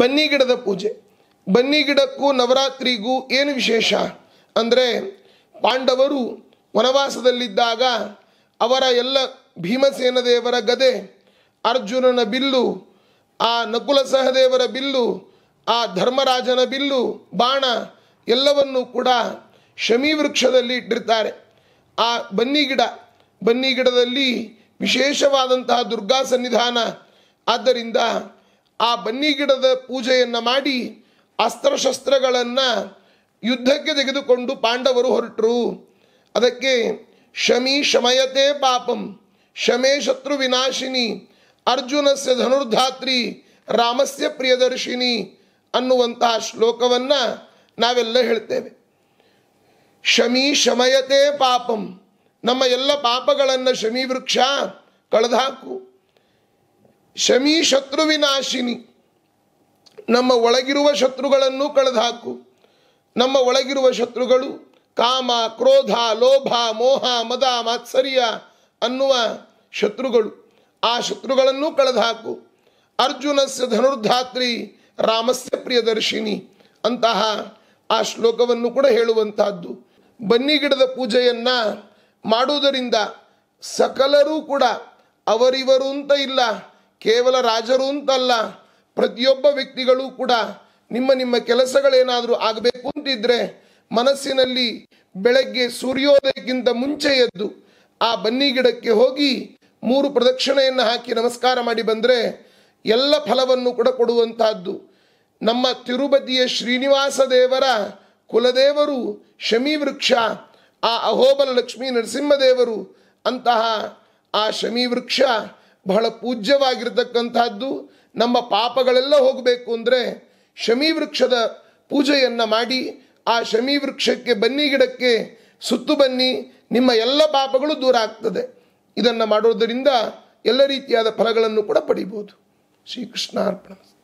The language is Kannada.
ಬನ್ನಿ ಗಿಡದ ಪೂಜೆ ಬನ್ನಿ ಗಿಡಕ್ಕೂ ನವರಾತ್ರಿಗೂ ಏನು ವಿಶೇಷ ಅಂದರೆ ಪಾಂಡವರು ವನವಾಸದಲ್ಲಿದ್ದಾಗ ಅವರ ಎಲ್ಲ ಭೀಮಸೇನ ದೇವರ ಗದೆ ಅರ್ಜುನನ ಬಿಲ್ಲು ಆ ನಕುಲ ಸಹದೇವರ ಬಿಲ್ಲು ಆ ಧರ್ಮರಾಜನ ಬಿಲ್ಲು ಬಾಣ ಎಲ್ಲವನ್ನೂ ಕೂಡ ಶಮೀ ವೃಕ್ಷದಲ್ಲಿ ಇಟ್ಟಿರ್ತಾರೆ ಆ ಬನ್ನಿ ಗಿಡ ಬನ್ನಿ ಗಿಡದಲ್ಲಿ ವಿಶೇಷವಾದಂತಹ ದುರ್ಗಾ ಸನ್ನಿಧಾನ ಆದ್ದರಿಂದ ಆ ಬನ್ನಿ ಗಿಡದ ಪೂಜೆಯನ್ನು ಮಾಡಿ ಅಸ್ತ್ರಶಸ್ತ್ರಗಳನ್ನು ಯುದ್ಧಕ್ಕೆ ತೆಗೆದುಕೊಂಡು ಪಾಂಡವರು ಹೊರಟರು ಅದಕ್ಕೆ ಶಮಿ ಶಮಯತೆ ಪಾಪಂ ಶಮೇ ಶತ್ರು ವಿನಾಶಿನಿ ಅರ್ಜುನಸ್ಯ ಧನುರ್ಧಾತ್ರಿ ರಾಮಸ್ಯ ಪ್ರಿಯದರ್ಶಿನಿ ಅನ್ನುವಂತಹ ಶ್ಲೋಕವನ್ನು ನಾವೆಲ್ಲ ಹೇಳ್ತೇವೆ ಶಮಿ ಶಮಯತೆ ಪಾಪಂ ನಮ್ಮ ಎಲ್ಲ ಪಾಪಗಳನ್ನು ಶಮಿ ವೃಕ್ಷ ಕಳೆದಾಕು ಶಮಿ ಶತ್ರುವಿನಾಶಿನಿ ನಮ್ಮ ಒಳಗಿರುವ ಶತ್ರುಗಳನ್ನು ಕಳೆದುಹಾಕು ನಮ್ಮ ಒಳಗಿರುವ ಶತ್ರುಗಳು ಕಾಮ ಕ್ರೋಧ ಲೋಭ ಮೋಹ ಮದ ಮಾತ್ಸರ್ಯ ಅನ್ನುವ ಶತ್ರುಗಳು ಆ ಶತ್ರುಗಳನ್ನು ಕಳೆದುಹಾಕು ಅರ್ಜುನಸ್ಯ ಧನುರ್ಧಾತ್ರಿ ರಾಮಸ್ಯ ಪ್ರಿಯದರ್ಶಿನಿ ಅಂತಹ ಆ ಶ್ಲೋಕವನ್ನು ಕೂಡ ಹೇಳುವಂತಹದ್ದು ಬನ್ನಿ ಗಿಡದ ಪೂಜೆಯನ್ನು ಮಾಡುವುದರಿಂದ ಸಕಲರೂ ಕೂಡ ಅವರಿವರು ಅಂತ ಇಲ್ಲ ಕೇವಲ ರಾಜರು ಅಂತಲ್ಲ ಪ್ರತಿಯೊಬ್ಬ ವ್ಯಕ್ತಿಗಳು ಕೂಡ ನಿಮ್ಮ ನಿಮ್ಮ ಕೆಲಸಗಳೇನಾದರೂ ಆಗಬೇಕು ಅಂತಿದ್ರೆ ಮನಸ್ಸಿನಲ್ಲಿ ಬೆಳಗ್ಗೆ ಸೂರ್ಯೋದಯಕ್ಕಿಂತ ಮುಂಚೆ ಎದ್ದು ಆ ಬನ್ನಿ ಗಿಡಕ್ಕೆ ಹೋಗಿ ಮೂರು ಪ್ರದಕ್ಷಿಣೆಯನ್ನು ಹಾಕಿ ನಮಸ್ಕಾರ ಮಾಡಿ ಬಂದರೆ ಎಲ್ಲ ಫಲವನ್ನು ಕೂಡ ಕೊಡುವಂತಹದ್ದು ನಮ್ಮ ತಿರುಪತಿಯ ಶ್ರೀನಿವಾಸ ದೇವರ ಕುಲದೇವರು ಶಮೀವೃಕ್ಷ ವೃಕ್ಷ ಆ ಅಹೋಬಲ ಲಕ್ಷ್ಮೀ ನರಸಿಂಹದೇವರು ಅಂತಹ ಆ ಶಮೀವೃಕ್ಷ ವೃಕ್ಷ ಬಹಳ ಪೂಜ್ಯವಾಗಿರ್ತಕ್ಕಂಥದ್ದು ನಮ್ಮ ಪಾಪಗಳೆಲ್ಲ ಹೋಗಬೇಕು ಅಂದರೆ ಶಮಿ ವೃಕ್ಷದ ಪೂಜೆಯನ್ನು ಮಾಡಿ ಆ ಶಮಿ ವೃಕ್ಷಕ್ಕೆ ಬನ್ನಿ ಗಿಡಕ್ಕೆ ಸುತ್ತು ಬನ್ನಿ ನಿಮ್ಮ ಎಲ್ಲ ಪಾಪಗಳು ದೂರ ಆಗ್ತದೆ ಇದನ್ನು ಮಾಡೋದರಿಂದ ಎಲ್ಲ ರೀತಿಯಾದ ಫಲಗಳನ್ನು ಕೂಡ ಪಡಿಬೋದು ಶ್ರೀಕೃಷ್ಣ ಅರ್ಪಣ